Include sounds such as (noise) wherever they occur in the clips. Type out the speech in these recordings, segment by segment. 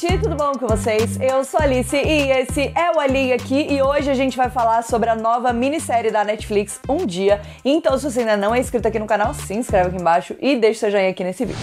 gente, tudo bom com vocês? Eu sou Alice e esse é o Ali aqui e hoje a gente vai falar sobre a nova minissérie da Netflix Um Dia. Então, se você ainda não é inscrito aqui no canal, se inscreve aqui embaixo e deixa seu joinha aqui nesse vídeo.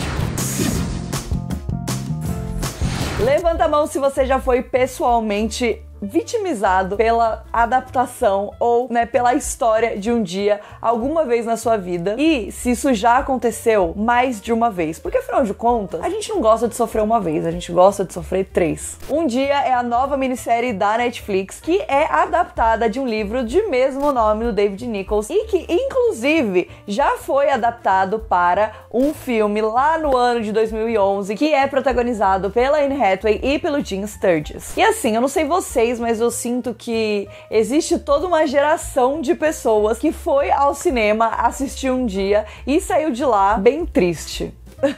Levanta a mão se você já foi pessoalmente vitimizado pela adaptação ou né, pela história de um dia, alguma vez na sua vida. E se isso já aconteceu mais de uma vez. Porque afinal de contas, a gente não gosta de sofrer uma vez, a gente gosta de sofrer três. Um Dia é a nova minissérie da Netflix que é adaptada de um livro de mesmo nome do David Nichols e que, inclusive, já foi adaptado para um filme lá no ano de 2011 que é protagonizado pela Anne Hathaway e pelo Jim Sturgis. E assim, eu não sei vocês vocês, mas eu sinto que existe toda uma geração de pessoas que foi ao cinema, assistir um dia e saiu de lá bem triste. (laughs)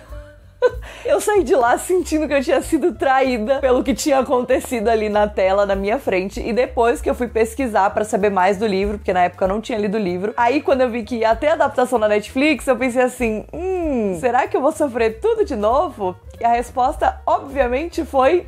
Eu saí de lá sentindo que eu tinha sido traída pelo que tinha acontecido ali na tela, na minha frente. E depois que eu fui pesquisar para saber mais do livro, porque na época eu não tinha lido o livro, aí quando eu vi que ia ter adaptação na Netflix, eu pensei assim: hum, será que eu vou sofrer tudo de novo? E a resposta, obviamente, foi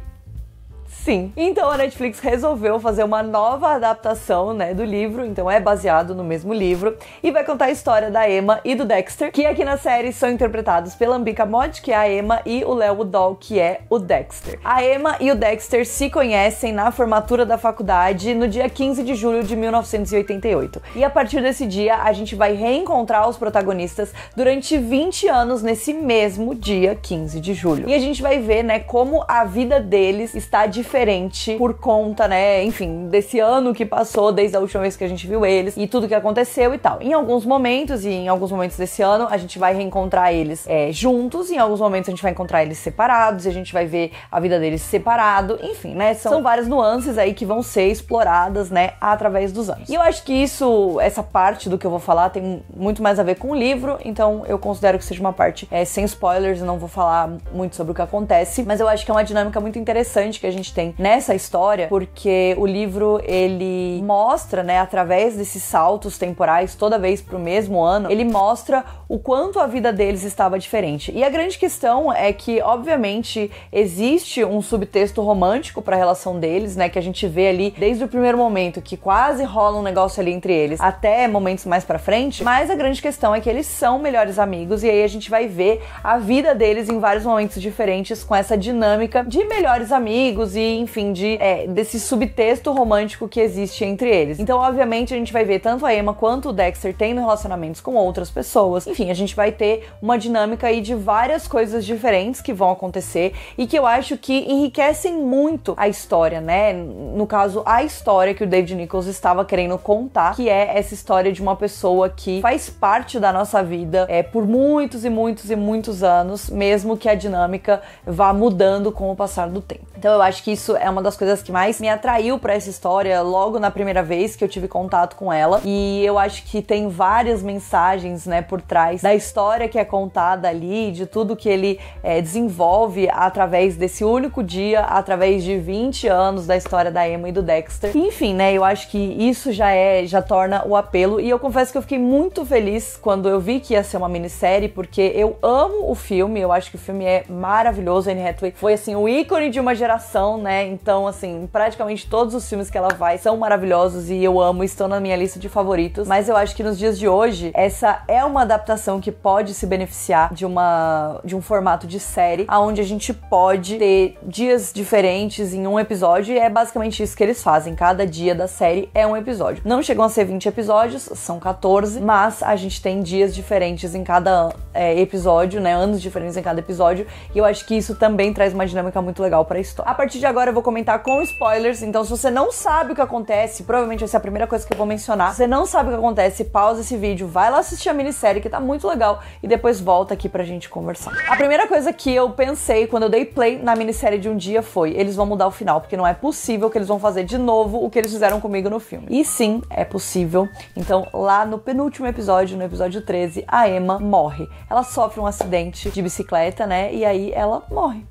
Sim. Então a Netflix resolveu fazer uma nova adaptação, né, do livro, então é baseado no mesmo livro e vai contar a história da Emma e do Dexter, que aqui na série são interpretados pela Ambika Mod, que é a Emma, e o Léo Udall, que é o Dexter. A Emma e o Dexter se conhecem na formatura da faculdade no dia 15 de julho de 1988. E a partir desse dia, a gente vai reencontrar os protagonistas durante 20 anos nesse mesmo dia, 15 de julho. E a gente vai ver, né, como a vida deles está de diferente por conta, né, enfim, desse ano que passou desde a última vez que a gente viu eles e tudo que aconteceu e tal. Em alguns momentos e em alguns momentos desse ano, a gente vai reencontrar eles é, juntos, em alguns momentos a gente vai encontrar eles separados e a gente vai ver a vida deles separado, enfim, né? São, são várias nuances aí que vão ser exploradas, né, através dos anos. E eu acho que isso, essa parte do que eu vou falar tem muito mais a ver com o livro, então eu considero que seja uma parte é, sem spoilers, eu não vou falar muito sobre o que acontece, mas eu acho que é uma dinâmica muito interessante que a gente gente tem nessa história, porque o livro ele mostra, né, através desses saltos temporais, toda vez pro mesmo ano, ele mostra o quanto a vida deles estava diferente. E a grande questão é que, obviamente, existe um subtexto romântico para a relação deles, né? Que a gente vê ali desde o primeiro momento que quase rola um negócio ali entre eles, até momentos mais para frente. Mas a grande questão é que eles são melhores amigos e aí a gente vai ver a vida deles em vários momentos diferentes com essa dinâmica de melhores amigos e, enfim, de é, desse subtexto romântico que existe entre eles. Então, obviamente, a gente vai ver tanto a Emma quanto o Dexter tendo relacionamentos com outras pessoas. Enfim, a gente vai ter uma dinâmica aí de várias coisas diferentes que vão acontecer e que eu acho que enriquecem muito a história, né? No caso, a história que o David Nichols estava querendo contar, que é essa história de uma pessoa que faz parte da nossa vida é, por muitos e muitos e muitos anos, mesmo que a dinâmica vá mudando com o passar do tempo. Então eu acho que isso é uma das coisas que mais me atraiu para essa história logo na primeira vez que eu tive contato com ela. E eu acho que tem várias mensagens, né, por trás da história que é contada ali, de tudo que ele é, desenvolve através desse único dia, através de 20 anos da história da Emma e do Dexter. Enfim, né? Eu acho que isso já é, já torna o apelo. E eu confesso que eu fiquei muito feliz quando eu vi que ia ser uma minissérie, porque eu amo o filme. Eu acho que o filme é maravilhoso. Anne Hathaway foi assim o ícone de uma geração, né? Então, assim, praticamente todos os filmes que ela vai são maravilhosos e eu amo, estão na minha lista de favoritos. Mas eu acho que nos dias de hoje essa é uma adaptação que pode se beneficiar de uma de um formato de série, aonde a gente pode ter dias diferentes em um episódio e é basicamente isso que eles fazem. Cada dia da série é um episódio. Não chegam a ser 20 episódios, são 14, mas a gente tem dias diferentes em cada é, episódio, né? Anos diferentes em cada episódio. E eu acho que isso também traz uma dinâmica muito legal para a história. A partir de agora eu vou comentar com spoilers, então se você não sabe o que acontece, provavelmente essa é a primeira coisa que eu vou mencionar. Se você não sabe o que acontece, pausa esse vídeo, vai lá assistir a minissérie que tá muito legal e depois volta aqui pra gente conversar. A primeira coisa que eu pensei quando eu dei play na minissérie de um dia foi: eles vão mudar o final, porque não é possível que eles vão fazer de novo o que eles fizeram comigo no filme. E sim, é possível. Então, lá no penúltimo episódio, no episódio 13, a Emma morre. Ela sofre um acidente de bicicleta, né? E aí ela morre.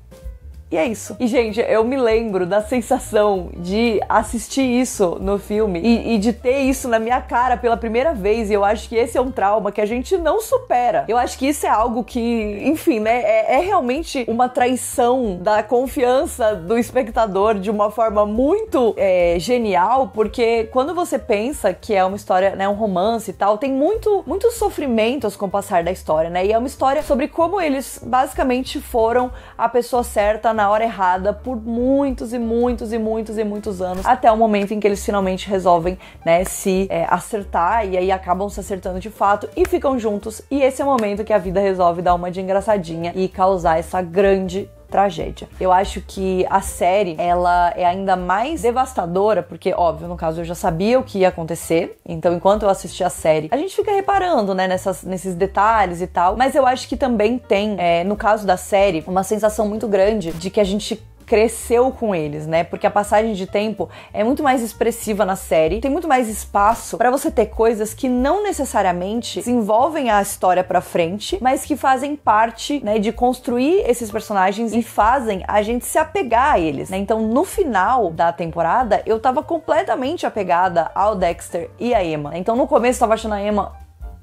E é isso. E, gente, eu me lembro da sensação de assistir isso no filme e, e, de ter isso na minha cara pela primeira vez. E eu acho que esse é um trauma que a gente não supera. Eu acho que isso é algo que, enfim, né? É, é realmente uma traição da confiança do espectador de uma forma muito é, genial, porque quando você pensa que é uma história, né? Um romance e tal, tem muito, muitos sofrimentos com o passar da história, né? E é uma história sobre como eles basicamente foram a pessoa certa na hora errada por muitos e muitos e muitos e muitos anos, até o momento em que eles finalmente resolvem, né, se é, acertar e aí acabam se acertando de fato e ficam juntos. E esse é o momento que a vida resolve dar uma de engraçadinha e causar essa grande tragédia. Eu acho que a série, ela é ainda mais devastadora, porque, óbvio, no caso eu já sabia o que ia acontecer, então enquanto eu assisti a série, a gente fica reparando, né, nessas, nesses detalhes e tal, mas eu acho que também tem, é, no caso da série, uma sensação muito grande de que a gente cresceu com eles, né? Porque a passagem de tempo é muito mais expressiva na série, tem muito mais espaço para você ter coisas que não necessariamente desenvolvem a história para frente, mas que fazem parte, né, de construir esses personagens e fazem a gente se apegar a eles, né? Então, no final da temporada, eu tava completamente apegada ao Dexter e a Emma. Então, no começo eu tava achando a Emma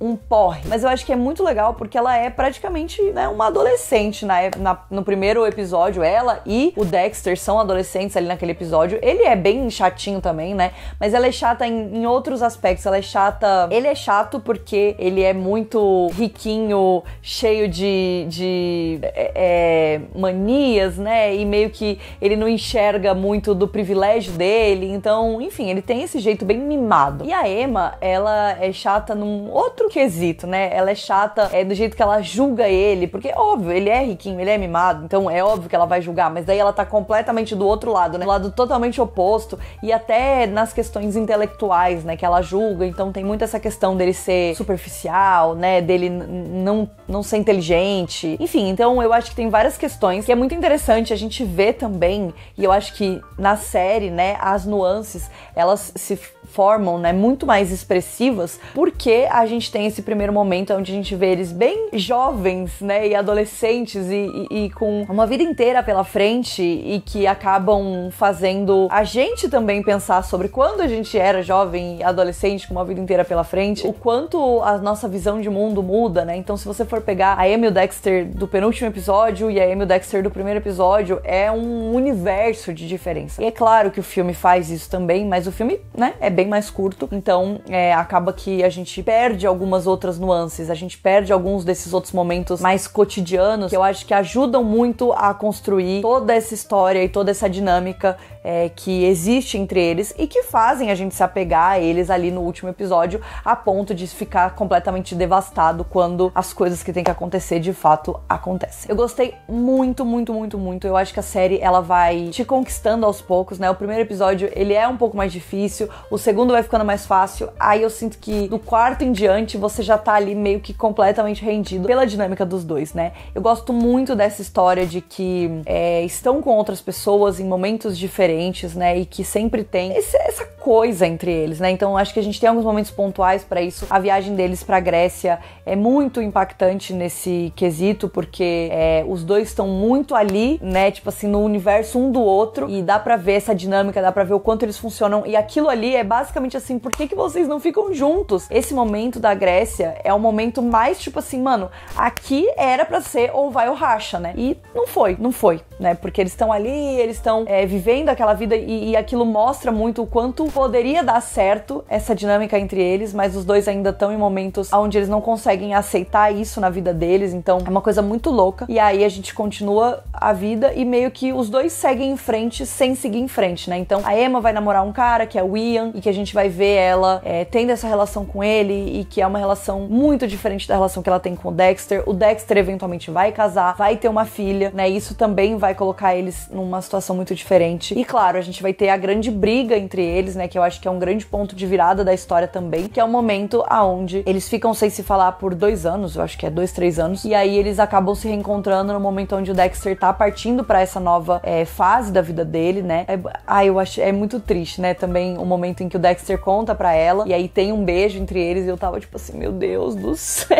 um porre. Mas eu acho que é muito legal porque ela é praticamente né, uma adolescente na, na, no primeiro episódio. Ela e o Dexter são adolescentes ali naquele episódio. Ele é bem chatinho também, né? Mas ela é chata em, em outros aspectos. Ela é chata. Ele é chato porque ele é muito riquinho, cheio de, de é, é manias, né? E meio que ele não enxerga muito do privilégio dele. Então, enfim, ele tem esse jeito bem mimado. E a Emma, ela é chata num outro quesito, né? Ela é chata é do jeito que ela julga ele, porque óbvio, ele é riquinho, ele é mimado, então é óbvio que ela vai julgar, mas daí ela tá completamente do outro lado, né? Do lado totalmente oposto e até nas questões intelectuais, né, que ela julga, então tem muito essa questão dele ser superficial, né, dele não não ser inteligente. Enfim, então eu acho que tem várias questões que é muito interessante a gente ver também, e eu acho que na série, né, as nuances, elas se formam, né, muito mais expressivas, porque a gente tem esse primeiro momento onde a gente vê eles bem jovens, né, e adolescentes e, e, e com uma vida inteira pela frente e que acabam fazendo a gente também pensar sobre quando a gente era jovem e adolescente com uma vida inteira pela frente, o quanto a nossa visão de mundo muda, né? Então, se você for pegar a Emil Dexter do penúltimo episódio e a Emil Dexter do primeiro episódio, é um universo de diferença. E é claro que o filme faz isso também, mas o filme, né, é bem bem mais curto, então é, acaba que a gente perde algumas outras nuances, a gente perde alguns desses outros momentos mais cotidianos que eu acho que ajudam muito a construir toda essa história e toda essa dinâmica é, que existe entre eles e que fazem a gente se apegar a eles ali no último episódio a ponto de ficar completamente devastado quando as coisas que tem que acontecer de fato acontecem. Eu gostei muito, muito, muito, muito. Eu acho que a série ela vai te conquistando aos poucos, né? O primeiro episódio ele é um pouco mais difícil, o segundo segundo vai ficando mais fácil. Aí eu sinto que do quarto em diante você já tá ali meio que completamente rendido pela dinâmica dos dois, né? Eu gosto muito dessa história de que é, estão com outras pessoas em momentos diferentes, né? E que sempre tem esse, essa coisa entre eles, né? Então acho que a gente tem alguns momentos pontuais para isso. A viagem deles para Grécia é muito impactante nesse quesito, porque é, os dois estão muito ali, né? Tipo assim, no universo um do outro, e dá pra ver essa dinâmica, dá pra ver o quanto eles funcionam. E aquilo ali é basicamente assim: por que, que vocês não ficam juntos? Esse momento da Grécia é o momento mais tipo assim, mano, aqui era para ser ou vai ou racha, né? E não foi, não foi né? Porque eles estão ali, eles estão é, vivendo aquela vida e, e, aquilo mostra muito o quanto poderia dar certo essa dinâmica entre eles, mas os dois ainda estão em momentos onde eles não conseguem aceitar isso na vida deles, então é uma coisa muito louca. E aí a gente continua a vida e meio que os dois seguem em frente sem seguir em frente, né? Então a Emma vai namorar um cara que é o Ian e que a gente vai ver ela é, tendo essa relação com ele e que é uma relação muito diferente da relação que ela tem com o Dexter. O Dexter eventualmente vai casar, vai ter uma filha, né? Isso também vai vai colocar eles numa situação muito diferente. E claro, a gente vai ter a grande briga entre eles, né? Que eu acho que é um grande ponto de virada da história também, que é o momento aonde eles ficam sem se falar por dois anos, eu acho que é dois, três anos, e aí eles acabam se reencontrando no momento onde o Dexter tá partindo para essa nova é, fase da vida dele, né? É, ah, eu acho é muito triste, né? Também o momento em que o Dexter conta para ela e aí tem um beijo entre eles e eu tava tipo assim, meu Deus do (laughs) céu.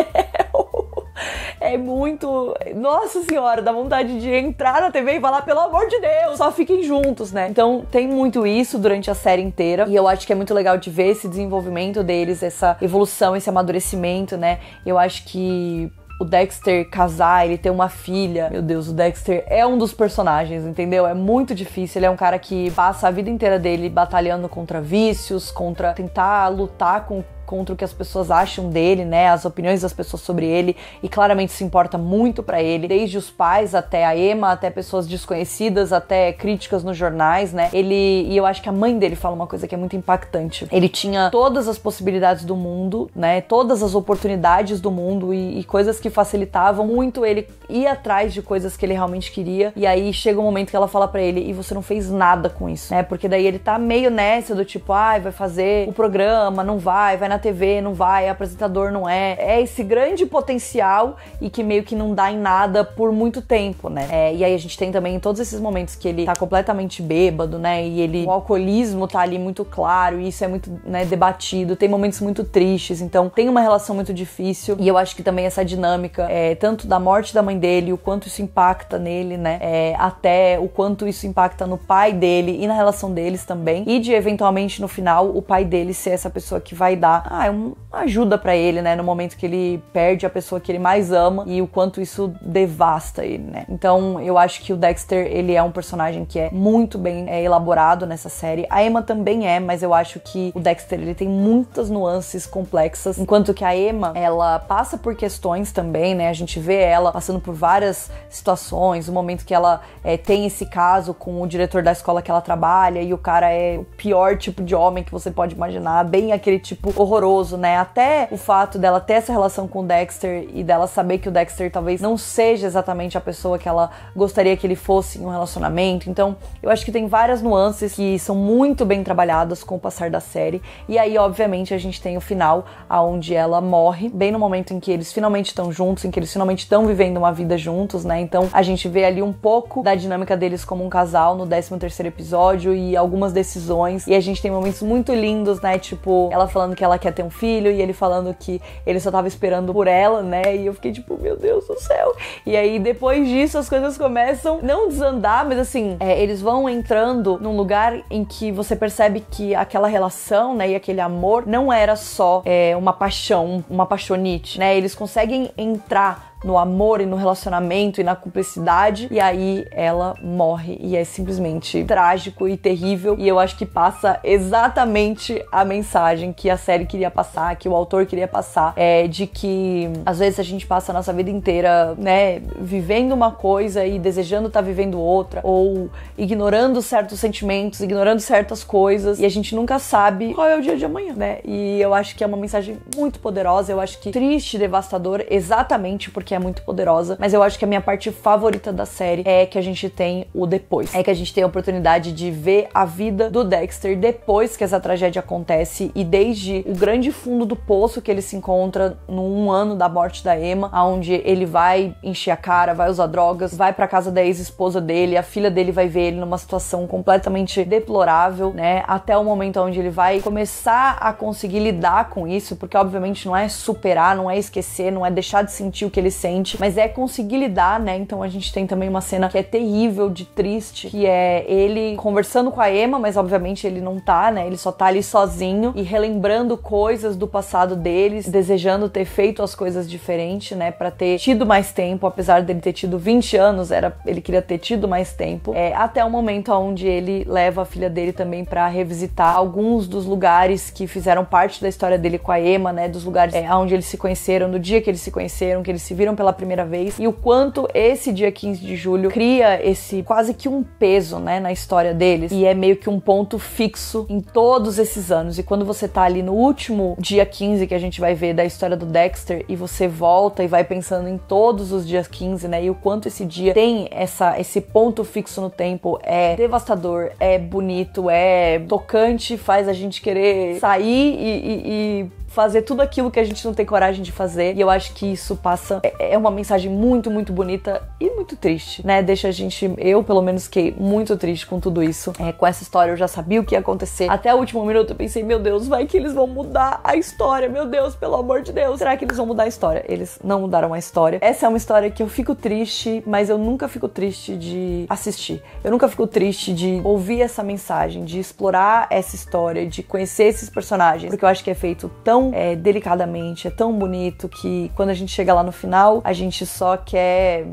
É muito. Nossa senhora, dá vontade de entrar na TV e falar, pelo amor de Deus, só fiquem juntos, né? Então tem muito isso durante a série inteira. E eu acho que é muito legal de ver esse desenvolvimento deles, essa evolução, esse amadurecimento, né? Eu acho que o Dexter casar, ele ter uma filha. Meu Deus, o Dexter é um dos personagens, entendeu? É muito difícil. Ele é um cara que passa a vida inteira dele batalhando contra vícios, contra tentar lutar com contra o que as pessoas acham dele, né, as opiniões das pessoas sobre ele e claramente se importa muito para ele, desde os pais até a Emma, até pessoas desconhecidas, até críticas nos jornais, né? Ele e eu acho que a mãe dele fala uma coisa que é muito impactante. Ele tinha todas as possibilidades do mundo, né? Todas as oportunidades do mundo e, e coisas que facilitavam muito ele ir atrás de coisas que ele realmente queria. E aí chega um momento que ela fala para ele e você não fez nada com isso, né? Porque daí ele tá meio nessa do tipo, ai, ah, vai fazer o programa, não vai, vai na na TV, não vai, apresentador não é. É esse grande potencial e que meio que não dá em nada por muito tempo, né? É, e aí a gente tem também todos esses momentos que ele tá completamente bêbado, né? E ele. O alcoolismo tá ali muito claro, e isso é muito né, debatido. Tem momentos muito tristes, então tem uma relação muito difícil. E eu acho que também essa dinâmica, é, tanto da morte da mãe dele, o quanto isso impacta nele, né? É, até o quanto isso impacta no pai dele e na relação deles também. E de eventualmente no final o pai dele ser essa pessoa que vai dar ah, é uma ajuda para ele, né, no momento que ele perde a pessoa que ele mais ama e o quanto isso devasta ele, né? Então, eu acho que o Dexter, ele é um personagem que é muito bem é, elaborado nessa série. A Emma também é, mas eu acho que o Dexter, ele tem muitas nuances complexas, enquanto que a Emma, ela passa por questões também, né? A gente vê ela passando por várias situações, o momento que ela é, tem esse caso com o diretor da escola que ela trabalha e o cara é o pior tipo de homem que você pode imaginar, bem aquele tipo horroroso horroroso, né? Até o fato dela ter essa relação com o Dexter e dela saber que o Dexter talvez não seja exatamente a pessoa que ela gostaria que ele fosse em um relacionamento. Então, eu acho que tem várias nuances que são muito bem trabalhadas com o passar da série. E aí, obviamente, a gente tem o final aonde ela morre, bem no momento em que eles finalmente estão juntos, em que eles finalmente estão vivendo uma vida juntos, né? Então, a gente vê ali um pouco da dinâmica deles como um casal no 13 episódio e algumas decisões. E a gente tem momentos muito lindos, né? Tipo, ela falando que ela quer quer ter um filho e ele falando que ele só tava esperando por ela, né? E eu fiquei tipo, meu Deus do céu. E aí depois disso as coisas começam não desandar, mas assim, é, eles vão entrando num lugar em que você percebe que aquela relação, né, e aquele amor não era só é, uma paixão, uma paixonite, né? Eles conseguem entrar no amor e no relacionamento e na cumplicidade, e aí ela morre e é simplesmente trágico e terrível. E eu acho que passa exatamente a mensagem que a série queria passar, que o autor queria passar, é de que às vezes a gente passa a nossa vida inteira, né, vivendo uma coisa e desejando estar tá vivendo outra, ou ignorando certos sentimentos, ignorando certas coisas, e a gente nunca sabe qual é o dia de amanhã, né? E eu acho que é uma mensagem muito poderosa, eu acho que triste, devastador exatamente porque é muito poderosa, mas eu acho que a minha parte favorita da série é que a gente tem o depois. É que a gente tem a oportunidade de ver a vida do Dexter depois que essa tragédia acontece e desde o grande fundo do poço que ele se encontra no um ano da morte da Emma, aonde ele vai encher a cara, vai usar drogas, vai para casa da ex-esposa dele, a filha dele vai ver ele numa situação completamente deplorável, né? Até o momento onde ele vai começar a conseguir lidar com isso, porque obviamente não é superar, não é esquecer, não é deixar de sentir o que ele mas é conseguir lidar, né? Então a gente tem também uma cena que é terrível, de triste, que é ele conversando com a Emma, mas obviamente ele não tá, né? Ele só tá ali sozinho e relembrando coisas do passado deles, desejando ter feito as coisas diferente, né? Para ter tido mais tempo, apesar dele ter tido 20 anos, era ele queria ter tido mais tempo. É, até o momento onde ele leva a filha dele também para revisitar alguns dos lugares que fizeram parte da história dele com a Emma, né? Dos lugares é, onde eles se conheceram, no dia que eles se conheceram, que eles se viram viram pela primeira vez e o quanto esse dia 15 de julho cria esse quase que um peso, né, na história deles e é meio que um ponto fixo em todos esses anos. E quando você tá ali no último dia 15 que a gente vai ver da história do Dexter e você volta e vai pensando em todos os dias 15, né, e o quanto esse dia tem essa esse ponto fixo no tempo é devastador, é bonito, é tocante, faz a gente querer sair e, e, e fazer tudo aquilo que a gente não tem coragem de fazer. E eu acho que isso passa. É, é uma mensagem muito, muito bonita e muito triste, né? Deixa a gente, eu pelo menos, fiquei muito triste com tudo isso. É, com essa história eu já sabia o que ia acontecer. Até o último minuto eu pensei, meu Deus, vai que eles vão mudar a história, meu Deus, pelo amor de Deus. Será que eles vão mudar a história? Eles não mudaram a história. Essa é uma história que eu fico triste, mas eu nunca fico triste de assistir. Eu nunca fico triste de ouvir essa mensagem, de explorar essa história, de conhecer esses personagens, porque eu acho que é feito tão é, delicadamente, é tão bonito que quando a gente chega lá no final, a gente só quer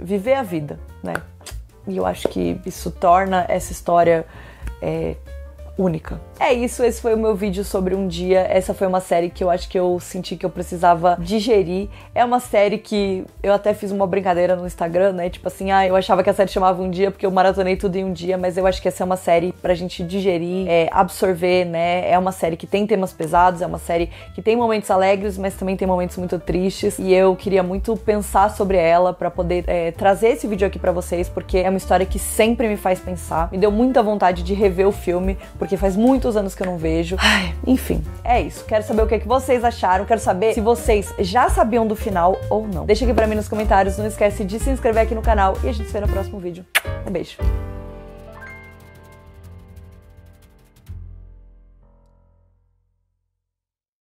viver a vida, né? E eu acho que isso torna essa história é, única. É isso, esse foi o meu vídeo sobre um dia. Essa foi uma série que eu acho que eu senti que eu precisava digerir. É uma série que eu até fiz uma brincadeira no Instagram, né? Tipo assim, ah, eu achava que a série chamava um dia porque eu maratonei tudo em um dia, mas eu acho que essa é uma série pra gente digerir, é, absorver, né? É uma série que tem temas pesados, é uma série que tem momentos alegres, mas também tem momentos muito tristes. E eu queria muito pensar sobre ela para poder é, trazer esse vídeo aqui para vocês, porque é uma história que sempre me faz pensar. Me deu muita vontade de rever o filme, porque porque faz muitos anos que eu não vejo. Ai, enfim, é isso. Quero saber o que, é que vocês acharam, quero saber se vocês já sabiam do final ou não. Deixa aqui pra mim nos comentários, não esquece de se inscrever aqui no canal e a gente se vê no próximo vídeo. Um beijo.